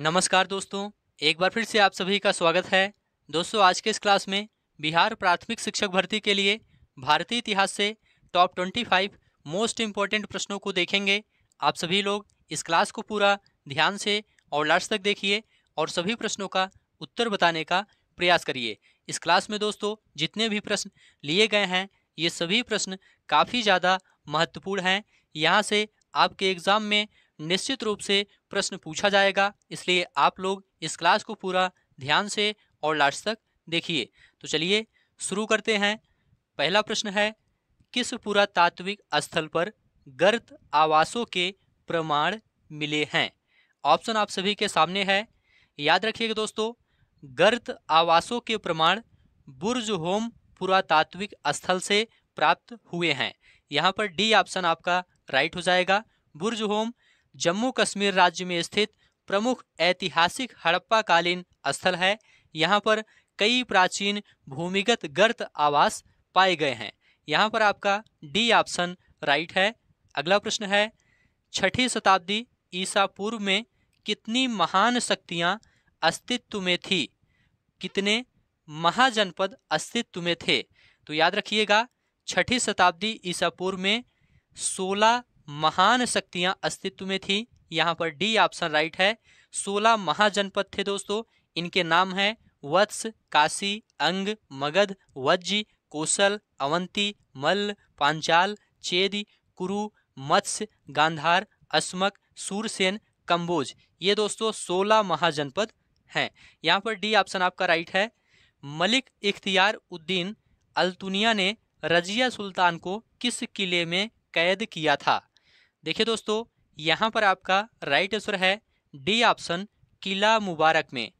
नमस्कार दोस्तों एक बार फिर से आप सभी का स्वागत है दोस्तों आज के इस क्लास में बिहार प्राथमिक शिक्षक भर्ती के लिए भारतीय इतिहास से top twenty five most important प्रश्नों को देखेंगे आप सभी लोग इस क्लास को पूरा ध्यान से और लास्ट तक देखिए और सभी प्रश्नों का उत्तर बताने का प्रयास करिए इस क्लास में दोस्तों जितने भी प्रश्न लिए गए हैं ये सभी प्रश्न काफ़ी ज़्यादा महत्वपूर्ण हैं यहाँ से आपके एग्ज़ाम में निश्चित रूप से प्रश्न पूछा जाएगा इसलिए आप लोग इस क्लास को पूरा ध्यान से और लास्ट तक देखिए तो चलिए शुरू करते हैं पहला प्रश्न है किस पुरातात्विक स्थल पर गर्त आवासों के प्रमाण मिले हैं ऑप्शन आप सभी के सामने है याद रखिएगा दोस्तों गर्त आवासों के प्रमाण बुर्ज होम पुरातात्विक स्थल से प्राप्त हुए हैं यहाँ पर डी ऑप्शन आपका राइट हो जाएगा बुर्ज होम जम्मू कश्मीर राज्य में स्थित प्रमुख ऐतिहासिक हड़प्पाकालीन स्थल है यहाँ पर कई प्राचीन भूमिगत गर्त आवास पाए गए हैं यहाँ पर आपका डी ऑप्शन राइट है अगला प्रश्न है छठी शताब्दी ईसा पूर्व में कितनी महान शक्तियाँ अस्तित्व में थी कितने महाजनपद अस्तित्व में थे तो याद रखिएगा छठी शताब्दी ईसा पूर्व में सोलह महान शक्तियां अस्तित्व में थी यहाँ पर डी ऑप्शन राइट है सोलह महाजनपद थे दोस्तों इनके नाम हैं वत्स काशी अंग मगध वज कौशल अवंती मल्ल पांचाल चेदी कुरु मत्स्य गांधार अस्मक सूरसेन कंबोज ये दोस्तों सोलह महाजनपद हैं यहाँ पर डी ऑप्शन आपका राइट है मलिक इख्तियार उद्दीन अल्तुनिया ने रजिया सुल्तान को किस किले में कैद किया था देखिए दोस्तों यहाँ पर आपका राइट आंसर है डी ऑप्शन किला मुबारक में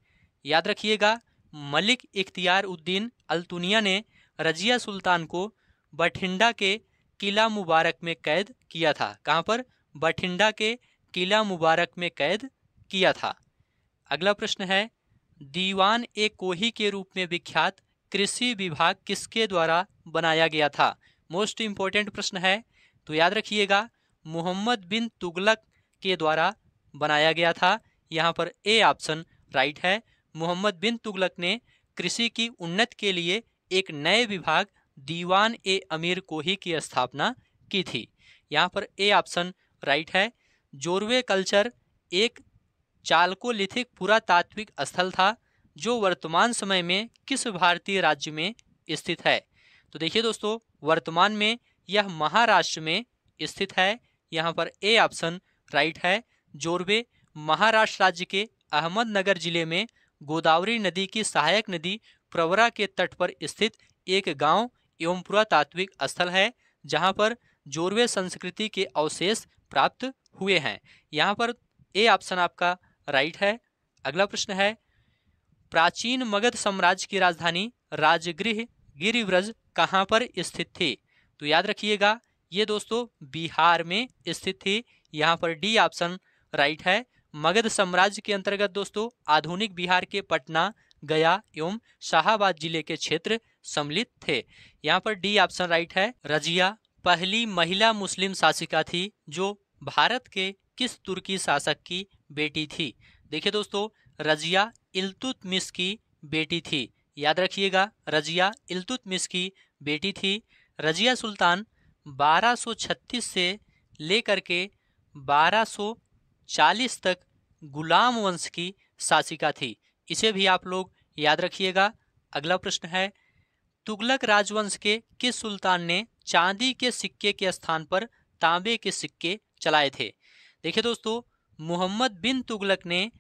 याद रखिएगा मलिक इख्तियार उद्दीन अल्तुनिया ने रजिया सुल्तान को बठिंडा के किला मुबारक में कैद किया था कहाँ पर बठिंडा के किला मुबारक में कैद किया था अगला प्रश्न है दीवान ए कोही के रूप में विख्यात कृषि विभाग किसके द्वारा बनाया गया था मोस्ट इम्पॉर्टेंट प्रश्न है तो याद रखिएगा मोहम्मद बिन तुगलक के द्वारा बनाया गया था यहाँ पर ए ऑप्शन राइट है मोहम्मद बिन तुगलक ने कृषि की उन्नत के लिए एक नए विभाग दीवान ए अमीर कोही की स्थापना की थी यहाँ पर ए ऑप्शन राइट है जोरवे कल्चर एक चालकोलिथिक पुरातात्विक स्थल था जो वर्तमान समय में किस भारतीय राज्य में स्थित है तो देखिए दोस्तों वर्तमान में यह महाराष्ट्र में स्थित है यहाँ पर ए ऑप्शन राइट है जोरबे महाराष्ट्र राज्य के अहमदनगर जिले में गोदावरी नदी की सहायक नदी प्रवरा के तट पर स्थित एक गांव एवं पुरातात्विक स्थल है जहां पर जोरवे संस्कृति के अवशेष प्राप्त हुए हैं यहाँ पर ए ऑप्शन आपका राइट है अगला प्रश्न है प्राचीन मगध साम्राज्य की राजधानी राजगृह गिरिव्रज कहाँ पर स्थित थी तो याद रखिएगा ये दोस्तों बिहार में स्थित थी यहाँ पर डी ऑप्शन राइट है मगध साम्राज्य के अंतर्गत दोस्तों आधुनिक बिहार के पटना गया एवं शाहबाद जिले के क्षेत्र सम्मिलित थे यहाँ पर डी ऑप्शन राइट है रजिया पहली महिला मुस्लिम शासिका थी जो भारत के किस तुर्की शासक की बेटी थी देखिए दोस्तों रजिया इल्तुतमिस की बेटी थी याद रखिएगा रजिया इल्तुतमिस की बेटी थी रजिया सुल्तान 1236 से लेकर के 1240 तक गुलाम वंश की शासिका थी इसे भी आप लोग याद रखिएगा अगला प्रश्न है तुगलक राजवंश के किस सुल्तान ने चांदी के सिक्के के स्थान पर तांबे के सिक्के चलाए थे देखिए दोस्तों मोहम्मद बिन तुगलक ने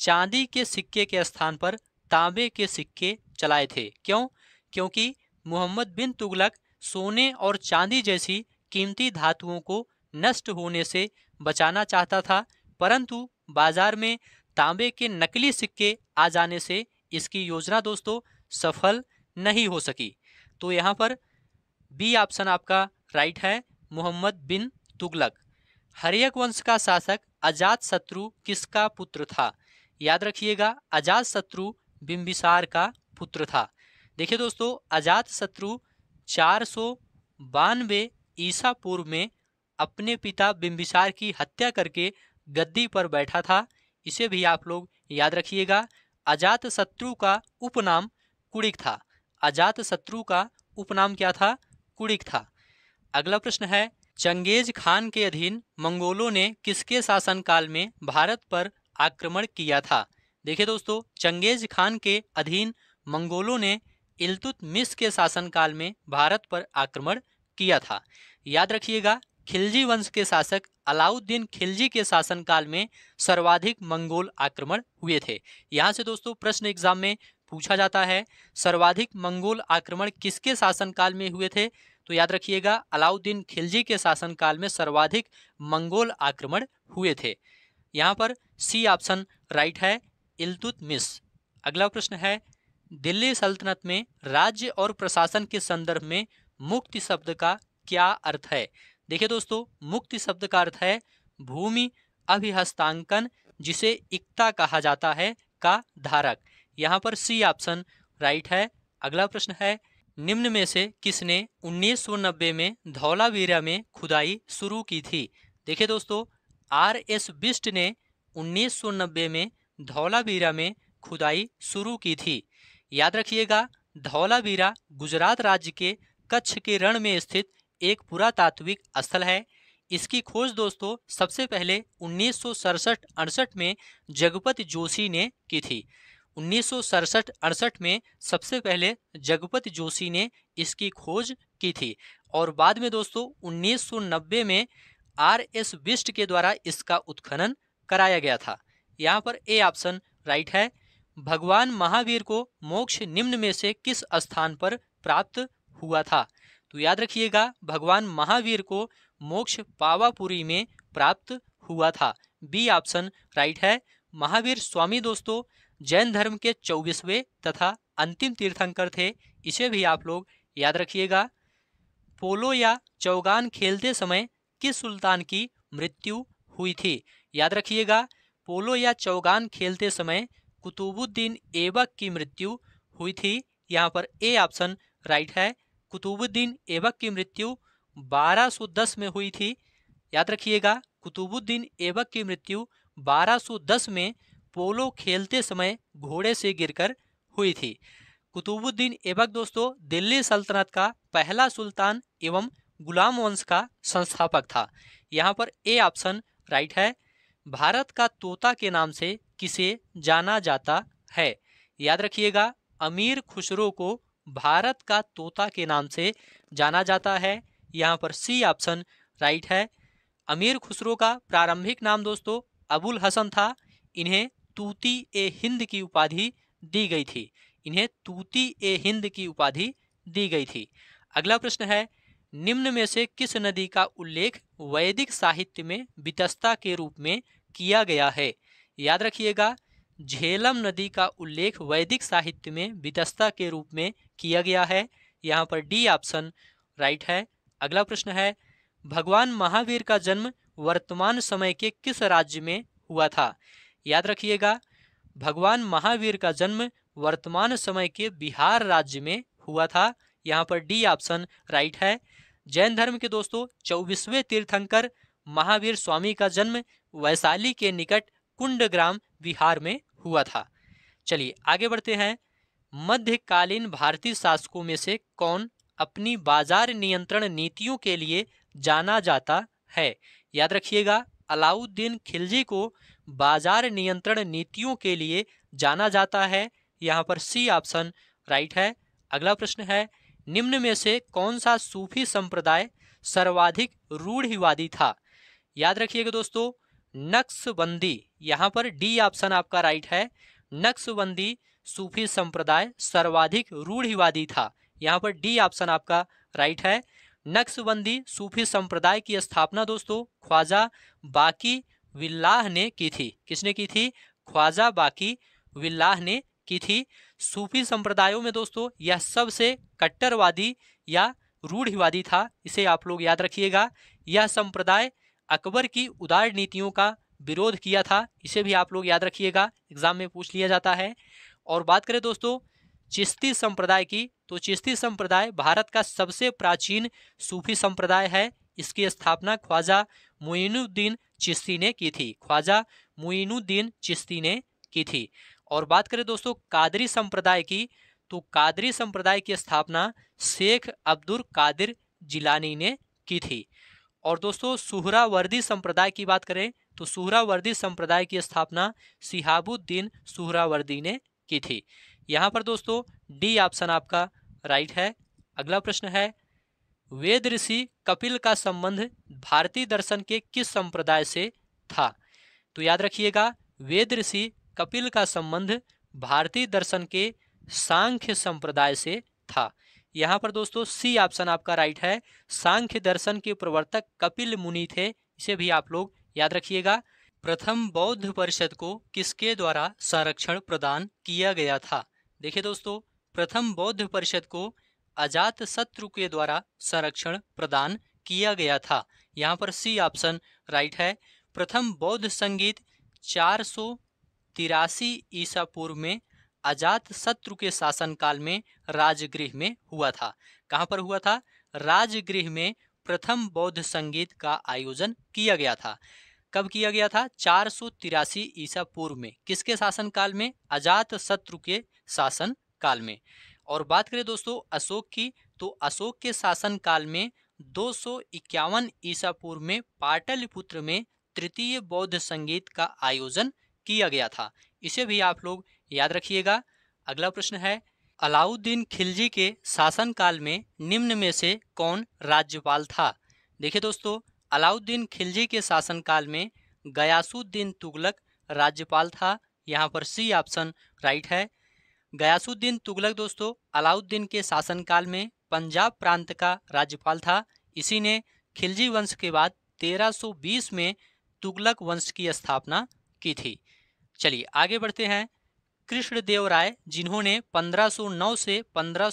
चांदी के सिक्के के स्थान पर तांबे के सिक्के चलाए थे क्यों क्योंकि मोहम्मद बिन तुगलक सोने और चांदी जैसी कीमती धातुओं को नष्ट होने से बचाना चाहता था परंतु बाजार में तांबे के नकली सिक्के आ जाने से इसकी योजना दोस्तों सफल नहीं हो सकी तो यहाँ पर बी ऑप्शन आपका राइट है मोहम्मद बिन तुगलक हरियक वंश का शासक अजात शत्रु किसका पुत्र था याद रखिएगा अजात शत्रु बिम्बिसार का पुत्र था देखिए दोस्तों अजात शत्रु चार सौ बानवे ईसा पूर्व में अपने पिता बिम्बिसार की हत्या करके गद्दी पर बैठा था इसे भी आप लोग याद रखिएगा अजात शत्रु का उपनाम कुड़िक था अजात शत्रु का उपनाम क्या था कुड़िक था अगला प्रश्न है चंगेज खान के अधीन मंगोलों ने किसके शासनकाल में भारत पर आक्रमण किया था देखिये दोस्तों चंगेज खान के अधीन मंगोलों ने इल्तुतमिश के शासनकाल में भारत पर आक्रमण किया था याद रखिएगा खिलजी वंश के शासक अलाउद्दीन खिलजी के शासनकाल में सर्वाधिक मंगोल आक्रमण हुए थे यहाँ से दोस्तों प्रश्न एग्जाम में पूछा जाता है सर्वाधिक मंगोल आक्रमण किसके शासनकाल में हुए थे तो याद रखिएगा अलाउद्दीन खिलजी के शासनकाल में सर्वाधिक मंगोल आक्रमण हुए थे यहाँ पर सी ऑप्शन राइट है इल्तुतमिश अगला प्रश्न है दिल्ली सल्तनत में राज्य और प्रशासन के संदर्भ में मुक्ति शब्द का क्या अर्थ है देखिए दोस्तों मुक्ति शब्द का अर्थ है भूमि अभिहस्तांकन जिसे इकता कहा जाता है का धारक यहाँ पर सी ऑप्शन राइट है अगला प्रश्न है निम्न में से किसने 1990 में धौलावीरा में खुदाई शुरू की थी देखिए दोस्तों आर एस बिस्ट ने 1990 में धौलावीरा में खुदाई शुरू की थी याद रखिएगा धौलावीरा गुजरात राज्य के कच्छ के रण में स्थित एक पुरातात्विक स्थल है इसकी खोज दोस्तों सबसे पहले उन्नीस सौ में जगपत जोशी ने की थी उन्नीस सौ में सबसे पहले जगपत जोशी ने इसकी खोज की थी और बाद में दोस्तों 1990 में आर एस बिस्ट के द्वारा इसका उत्खनन कराया गया था यहाँ पर ए ऑप्शन राइट है भगवान महावीर को मोक्ष निम्न में से किस स्थान पर प्राप्त हुआ था तो याद रखिएगा भगवान महावीर को मोक्ष पावापुरी में प्राप्त हुआ था बी ऑप्शन राइट है महावीर स्वामी दोस्तों जैन धर्म के चौबीसवें तथा अंतिम तीर्थंकर थे इसे भी आप लोग याद रखिएगा पोलो या चौगान खेलते समय किस सुल्तान की मृत्यु हुई थी याद रखिएगा पोलो या चौगान खेलते समय कुतुबुद्दीन ऐबक की मृत्यु हुई थी यहाँ पर ए ऑप्शन राइट है कुतुबुद्दीन ऐबक की मृत्यु 1210 में हुई थी याद रखिएगा कुतुबुद्दीन ऐबक की मृत्यु 1210 में पोलो खेलते समय घोड़े से गिरकर हुई थी कुतुबुद्दीन ऐबक दोस्तों दिल्ली सल्तनत का पहला सुल्तान एवं गुलाम वंश का संस्थापक था यहाँ पर ए ऑप्शन राइट है भारत का तोता के नाम से किसे जाना जाता है याद रखिएगा अमीर खुसरो को भारत का तोता के नाम से जाना जाता है यहाँ पर सी ऑप्शन राइट है अमीर खुसरो का प्रारंभिक नाम दोस्तों अबुल हसन था इन्हें तूती ए हिंद की उपाधि दी गई थी इन्हें तूती ए हिंद की उपाधि दी गई थी अगला प्रश्न है निम्न में से किस नदी का उल्लेख वैदिक साहित्य में बितस्ता के रूप में किया गया है याद रखिएगा झेलम नदी का उल्लेख वैदिक साहित्य में विदस्ता के रूप में किया गया है यहाँ पर डी ऑप्शन राइट है अगला प्रश्न है भगवान महावीर का जन्म वर्तमान समय के किस राज्य में हुआ था याद रखिएगा भगवान महावीर का जन्म वर्तमान समय के बिहार राज्य में हुआ था यहाँ पर डी ऑप्शन राइट है जैन धर्म के दोस्तों चौबीसवें तीर्थंकर महावीर स्वामी का जन्म वैशाली के निकट कुंड ग्राम बिहार में हुआ था चलिए आगे बढ़ते हैं मध्यकालीन भारतीय शासकों में से कौन अपनी बाजार नियंत्रण नीतियों के लिए जाना जाता है याद रखिएगा अलाउद्दीन खिलजी को बाजार नियंत्रण नीतियों के लिए जाना जाता है यहाँ पर सी ऑप्शन राइट है अगला प्रश्न है निम्न में से कौन सा सूफी संप्रदाय सर्वाधिक रूढ़िवादी था याद रखिएगा दोस्तों नक्सबंदी यहाँ पर डी ऑप्शन आपका राइट है नक्सबंदी सूफी संप्रदाय सर्वाधिक रूढ़िवादी था यहाँ पर डी ऑप्शन आपका राइट है नक्सबंदी सूफी संप्रदाय की स्थापना दोस्तों ख्वाजा बाकी विल्लाह ने की थी किसने की थी ख्वाजा बाकी विल्लाह ने की थी सूफी संप्रदायों में दोस्तों यह सबसे कट्टरवादी या रूढ़िवादी था इसे आप लोग याद रखिएगा यह संप्रदाय अकबर की उदार नीतियों का विरोध किया था इसे भी आप लोग याद रखिएगा एग्जाम में पूछ लिया जाता है और बात करें दोस्तों चिश्ती संप्रदाय की तो चिश्ती संप्रदाय भारत का सबसे प्राचीन सूफी संप्रदाय है इसकी स्थापना ख्वाजा मुइनुद्दीन चिश्ती ने की थी ख्वाजा मुइनुद्दीन चिश्ती ने की थी और बात करें दोस्तों कादरी संप्रदाय की तो कादरी संप्रदाय की स्थापना शेख अब्दुल कादिर जिलानी ने की थी और दोस्तों सुहरावर्दी संप्रदाय की बात करें तो सुहरावर्दी संप्रदाय की स्थापना सिहाबुद्दीन सुहरावर्दी ने की थी यहाँ पर दोस्तों डी ऑप्शन आपका राइट है अगला प्रश्न है वेद ऋषि कपिल का संबंध भारतीय दर्शन के किस संप्रदाय से था तो याद रखिएगा वेद ऋषि कपिल का संबंध भारतीय दर्शन के सांख्य संप्रदाय से था यहाँ पर दोस्तों सी ऑप्शन आपका राइट है सांख्य दर्शन के प्रवर्तक कपिल मुनि थे इसे भी आप लोग याद रखिएगा प्रथम बौद्ध परिषद को किसके द्वारा संरक्षण प्रदान किया गया था देखिए दोस्तों प्रथम बौद्ध परिषद को अजात शत्रु के द्वारा संरक्षण प्रदान किया गया था यहाँ पर सी ऑप्शन राइट है प्रथम बौद्ध संगीत चार सौ तिरासी ईसा पूर्व में अजात शत्रु के शासनकाल में राजगृह में हुआ था कहाँ पर हुआ था राजगृह में प्रथम बौद्ध संगीत का आयोजन किया गया था कब किया गया था चार सौ तिरासी ईसा पूर्व में किसके शासनकाल में अजात शत्रु के शासन काल में और बात करें दोस्तों अशोक की तो अशोक के शासन काल में दो ईसा पूर्व में पाटलिपुत्र में तृतीय बौद्ध संगीत का आयोजन किया गया था इसे भी आप लोग याद रखिएगा अगला प्रश्न है अलाउद्दीन खिलजी के शासनकाल में निम्न में से कौन राज्यपाल था देखिए दोस्तों अलाउद्दीन खिलजी के शासनकाल में गयासुद्दीन तुगलक राज्यपाल था यहाँ पर सी ऑप्शन राइट है गयासुद्दीन तुगलक दोस्तों अलाउद्दीन के शासनकाल में पंजाब प्रांत का राज्यपाल था इसी ने खिलजी वंश के बाद 1320 में तुगलक वंश की स्थापना की थी चलिए आगे बढ़ते हैं कृष्णदेव राय जिन्होंने 1509 से पंद्रह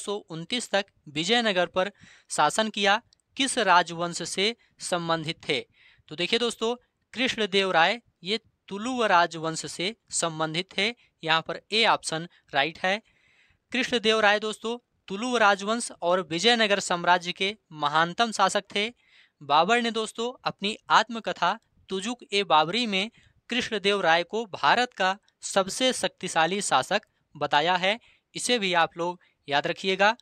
तक विजयनगर पर शासन किया किस राजवंश से संबंधित थे तो देखिए दोस्तों कृष्णदेव राय ये तुलुव राजवंश से संबंधित थे यहाँ पर ए ऑप्शन राइट है कृष्णदेव राय दोस्तों तुलुव राजवंश और विजयनगर साम्राज्य के महानतम शासक थे बाबर ने दोस्तों अपनी आत्मकथा तुजुक ए बाबरी में कृष्णदेव राय को भारत का सबसे शक्तिशाली शासक बताया है इसे भी आप लोग याद रखिएगा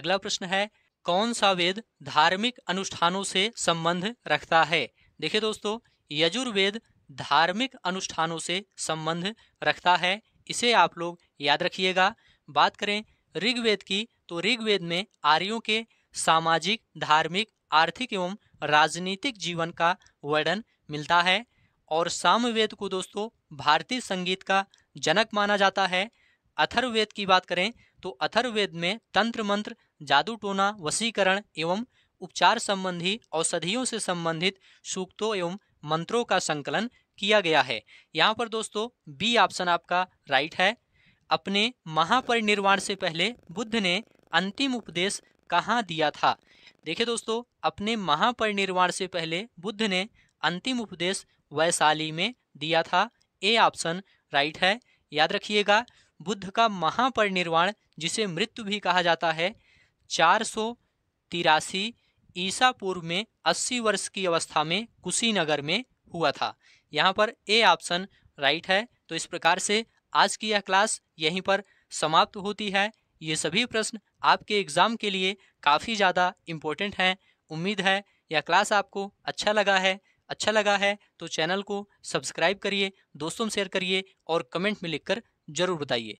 अगला प्रश्न है कौन सा वेद धार्मिक अनुष्ठानों से संबंध रखता है देखिए दोस्तों यजुर्वेद धार्मिक अनुष्ठानों से संबंध रखता है इसे आप लोग याद रखिएगा बात करें ऋग्वेद की तो ऋग्वेद में आर्यों के सामाजिक धार्मिक आर्थिक एवं राजनीतिक जीवन का वर्णन मिलता है और सामवेद को दोस्तों भारतीय संगीत का जनक माना जाता है अथर्ववेद की बात करें तो अथर्ववेद में तंत्र मंत्र जादू टोना वसीकरण एवं उपचार संबंधी औषधियों से संबंधित सूक्तों एवं मंत्रों का संकलन किया गया है यहाँ पर दोस्तों बी ऑप्शन आपका राइट है अपने महापरिनिर्वाण से पहले बुद्ध ने अंतिम उपदेश कहाँ दिया था देखिये दोस्तों अपने महापरिनिर्वाण से पहले बुद्ध ने अंतिम उपदेश वैशाली में दिया था ए ऑप्शन राइट है याद रखिएगा बुद्ध का महापरिनिर्वाण जिसे मृत्यु भी कहा जाता है चार सौ तिरासी ईसा पूर्व में 80 वर्ष की अवस्था में कुशीनगर में हुआ था यहाँ पर ए ऑप्शन राइट है तो इस प्रकार से आज की यह क्लास यहीं पर समाप्त होती है ये सभी प्रश्न आपके एग्ज़ाम के लिए काफ़ी ज़्यादा इम्पोर्टेंट हैं उम्मीद है यह क्लास आपको अच्छा लगा है अच्छा लगा है तो चैनल को सब्सक्राइब करिए दोस्तों में शेयर करिए और कमेंट में लिखकर ज़रूर बताइए